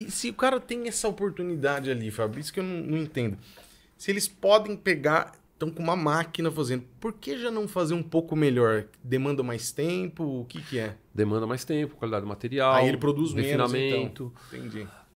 E se o cara tem essa oportunidade ali, Fabrício, isso que eu não, não entendo. Se eles podem pegar, estão com uma máquina fazendo, por que já não fazer um pouco melhor? Demanda mais tempo? O que, que é? Demanda mais tempo, qualidade do material. Aí ele produz menos, então. Entendi.